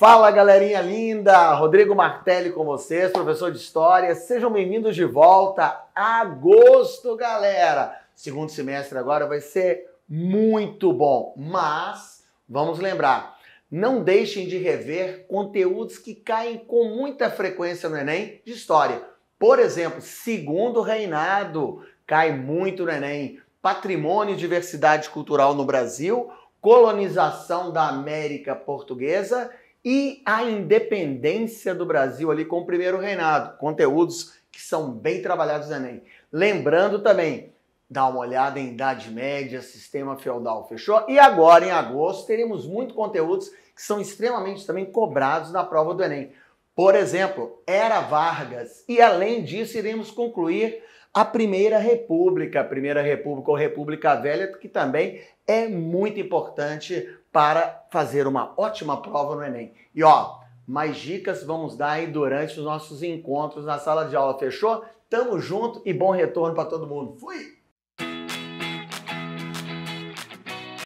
Fala galerinha linda! Rodrigo Martelli com vocês, professor de História. Sejam bem-vindos de volta. a Agosto, galera! Segundo semestre agora vai ser muito bom, mas vamos lembrar. Não deixem de rever conteúdos que caem com muita frequência no Enem de História. Por exemplo, segundo reinado cai muito no Enem. Patrimônio e diversidade cultural no Brasil, colonização da América Portuguesa e a independência do Brasil ali com o primeiro reinado. Conteúdos que são bem trabalhados no Enem. Lembrando também, dá uma olhada em Idade Média, sistema feudal, fechou? E agora, em agosto, teremos muito conteúdos que são extremamente também cobrados na prova do Enem. Por exemplo, era Vargas. E além disso, iremos concluir a Primeira República, a Primeira República ou República Velha, que também é muito importante para fazer uma ótima prova no Enem. E ó, mais dicas vamos dar aí durante os nossos encontros na sala de aula, fechou? Tamo junto e bom retorno para todo mundo. Fui!